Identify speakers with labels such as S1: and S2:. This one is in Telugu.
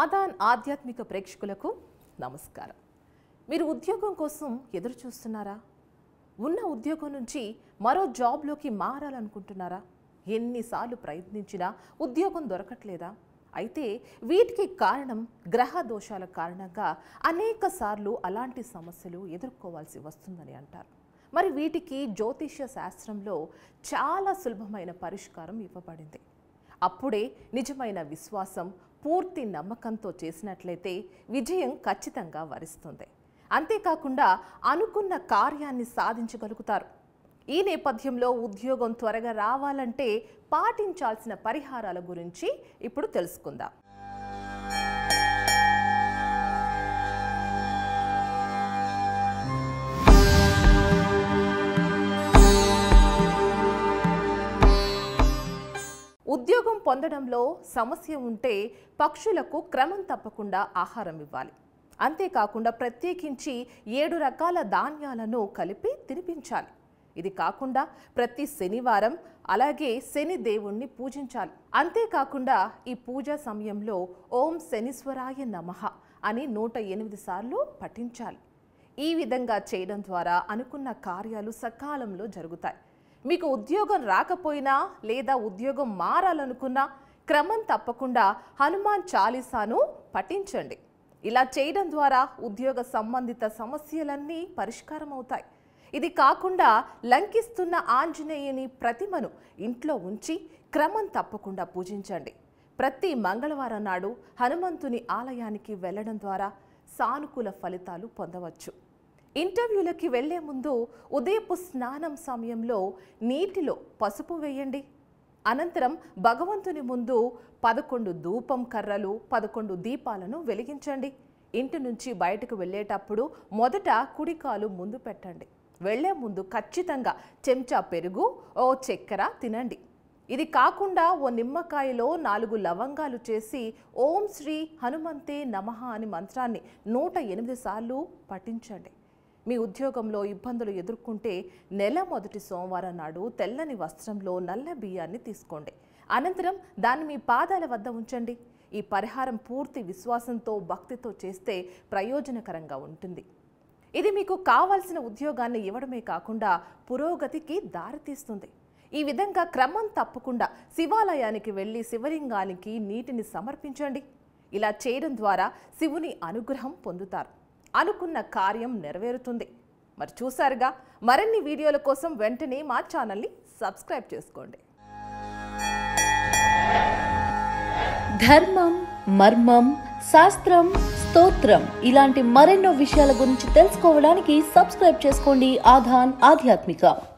S1: ఆదాన్ ఆధ్యాత్మిక ప్రేక్షకులకు నమస్కారం మీరు ఉద్యోగం కోసం ఎదురు చూస్తున్నారా ఉన్న ఉద్యోగం నుంచి మరో జాబ్లోకి మారాలనుకుంటున్నారా ఎన్నిసార్లు ప్రయత్నించినా ఉద్యోగం దొరకట్లేదా అయితే వీటికి కారణం గ్రహ దోషాల కారణంగా అనేక సార్లు అలాంటి సమస్యలు ఎదుర్కోవాల్సి వస్తుందని అంటారు మరి వీటికి జ్యోతిష్య శాస్త్రంలో చాలా సులభమైన పరిష్కారం ఇవ్వబడింది అప్పుడే నిజమైన విశ్వాసం పూర్తి నమ్మకంతో చేసినట్లయితే విజయం ఖచ్చితంగా వరిస్తుంది అంతేకాకుండా అనుకున్న కార్యాన్ని సాధించగలుగుతారు ఈ నేపథ్యంలో ఉద్యోగం త్వరగా రావాలంటే పాటించాల్సిన పరిహారాల గురించి ఇప్పుడు తెలుసుకుందాం ఉద్యోగం పొందడంలో సమస్య ఉంటే పక్షులకు క్రమం తప్పకుండా ఆహారం ఇవ్వాలి అంతేకాకుండా ప్రత్యేకించి ఏడు రకాల ధాన్యాలను కలిపి తినిపించాలి ఇది కాకుండా ప్రతి శనివారం అలాగే శని దేవుణ్ణి పూజించాలి అంతేకాకుండా ఈ పూజా సమయంలో ఓం శనిశ్వరాయ నమః అని నూట ఎనిమిది సార్లు పఠించాలి ఈ విధంగా చేయడం ద్వారా అనుకున్న కార్యాలు సకాలంలో జరుగుతాయి మీకు ఉద్యోగం రాకపోయినా లేదా ఉద్యోగం మారాలనుకున్నా క్రమం తప్పకుండా హనుమాన్ చాలీసాను పఠించండి ఇలా చేయడం ద్వారా ఉద్యోగ సంబంధిత సమస్యలన్నీ పరిష్కారం అవుతాయి ఇది కాకుండా లంకిస్తున్న ఆంజనేయుని ప్రతిమను ఇంట్లో ఉంచి క్రమం తప్పకుండా పూజించండి ప్రతి మంగళవారం నాడు హనుమంతుని ఆలయానికి వెళ్ళడం ద్వారా సానుకూల ఫలితాలు పొందవచ్చు ఇంటర్వ్యూలకి వెళ్లే ముందు ఉదయపు స్నానం సమయంలో నీటిలో పసుపు వేయండి అనంతరం భగవంతుని ముందు పదకొండు ధూపం కర్రలు పదకొండు దీపాలను వెలిగించండి ఇంటి నుంచి బయటకు వెళ్ళేటప్పుడు మొదట కుడికాలు ముందు పెట్టండి వెళ్లే ముందు ఖచ్చితంగా చెంచా పెరుగు ఓ చక్కెర తినండి ఇది కాకుండా ఓ నిమ్మకాయలో నాలుగు లవంగాలు చేసి ఓం శ్రీ హనుమంతే నమః అని మంత్రాన్ని నూట ఎనిమిది సార్లు పఠించండి మీ ఉద్యోగంలో ఇబ్బందులు ఎదుర్కొంటే నెల మొదటి సోమవారం నాడు తెల్లని వస్త్రంలో నల్ల బియ్యాన్ని తీసుకోండి అనంతరం దాన్ని మీ పాదాల వద్ద ఉంచండి ఈ పరిహారం పూర్తి విశ్వాసంతో భక్తితో చేస్తే ప్రయోజనకరంగా ఉంటుంది ఇది మీకు కావాల్సిన ఉద్యోగాన్ని ఇవ్వడమే కాకుండా పురోగతికి దారితీస్తుంది ఈ విధంగా క్రమం తప్పకుండా శివాలయానికి వెళ్ళి శివలింగానికి నీటిని సమర్పించండి ఇలా చేయడం ద్వారా శివుని అనుగ్రహం పొందుతారు అనుకున్న కార్యం నెరవేరుతుంది మరి చూసారుగా మరిన్ని వీడియోల కోసం వెంటనే మా ఛానల్ని సబ్స్క్రైబ్ చేసుకోండి ధర్మం మర్మం శాస్త్రం స్తోత్రం ఇలాంటి మరెన్నో విషయాల గురించి తెలుసుకోవడానికి సబ్స్క్రైబ్ చేసుకోండి ఆధాన్ ఆధ్యాత్మిక